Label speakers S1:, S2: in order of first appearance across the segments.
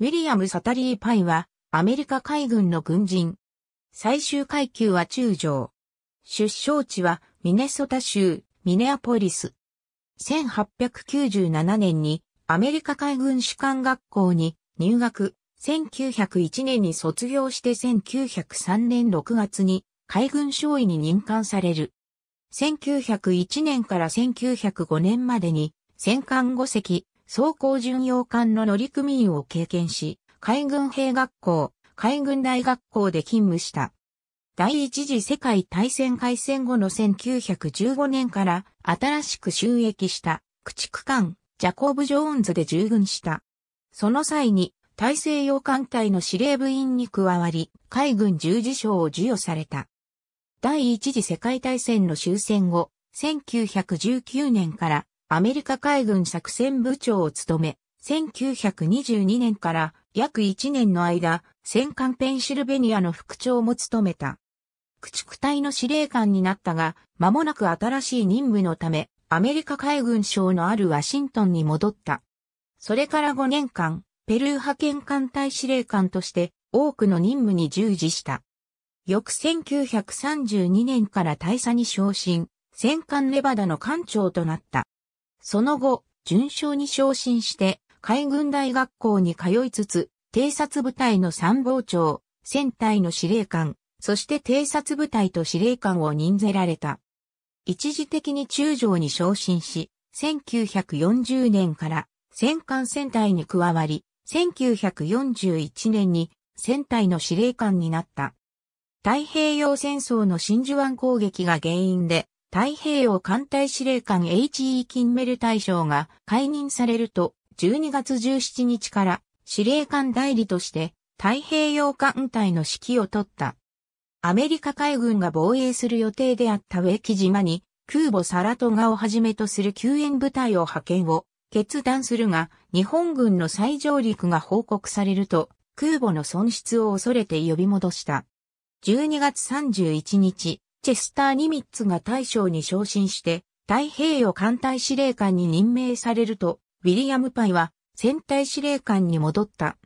S1: ウィリアム・サタリー・パイは、アメリカ海軍の軍人。最終階級は中将。出生地は、ミネソタ州、ミネアポリス。1897年に、アメリカ海軍士官学校に入学。1901年に卒業して1903年6月に海軍少尉に任官される。1901年から1905年までに戦艦5隻、装甲巡洋艦の乗組員を経験し、海軍兵学校、海軍大学校で勤務した。第一次世界大戦開戦後の1915年から新しく収益した駆逐艦ジャコーブ・ジョーンズで従軍した。その際に大西洋艦隊の司令部員に加わり海軍十字章を授与された。第一次世界大戦の終戦後、1919年からアメリカ海軍作戦部長を務め、1922年から約1年の間、戦艦ペンシルベニアの副長も務めた。駆逐隊の司令官になったが、間もなく新しい任務のため、アメリカ海軍省のあるワシントンに戻った。それから5年間、ペルー派遣艦隊司令官として多くの任務に従事した。翌1932年から大佐に昇進、戦艦レバダの艦長となった。その後、順将に昇進して、海軍大学校に通いつつ、偵察部隊の参謀長、戦隊の司令官、そして偵察部隊と司令官を任ぜられた。一時的に中将に昇進し、1940年から戦艦戦隊に加わり、1941年に戦隊の司令官になった。太平洋戦争の真珠湾攻撃が原因で太平洋艦隊司令官 H.E. 金メル大将が解任されると、12月17日から司令官代理として太平洋艦隊の指揮を取った。アメリカ海軍が防衛する予定であった植木島に空母サラトガをはじめとする救援部隊を派遣を決断するが、日本軍の再上陸が報告されると、空母の損失を恐れて呼び戻した。12月31日、チェスター・ニミッツが大将に昇進して、太平洋艦隊司令官に任命されると、ウィリアム・パイは戦隊司令官に戻った。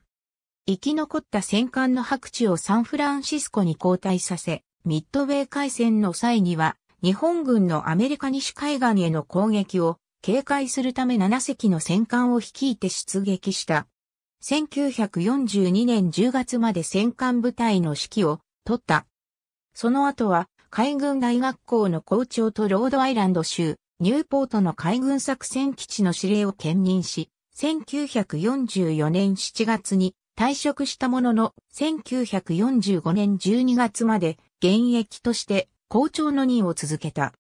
S1: 生き残った戦艦の白地をサンフランシスコに交代させ、ミッドウェー海戦の際には、日本軍のアメリカ西海岸への攻撃を警戒するため7隻の戦艦を率いて出撃した。1942年10月まで戦艦部隊の指揮を取った。その後は海軍大学校の校長とロードアイランド州、ニューポートの海軍作戦基地の司令を兼任し、1944年7月に退職したものの、1945年12月まで現役として校長の任を続けた。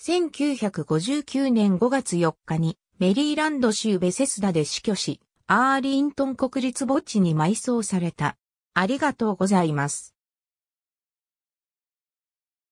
S1: 1959年5月4日にメリーランド州ベセスダで死去し、アーリントン国立墓地に埋葬された。ありがとうございます。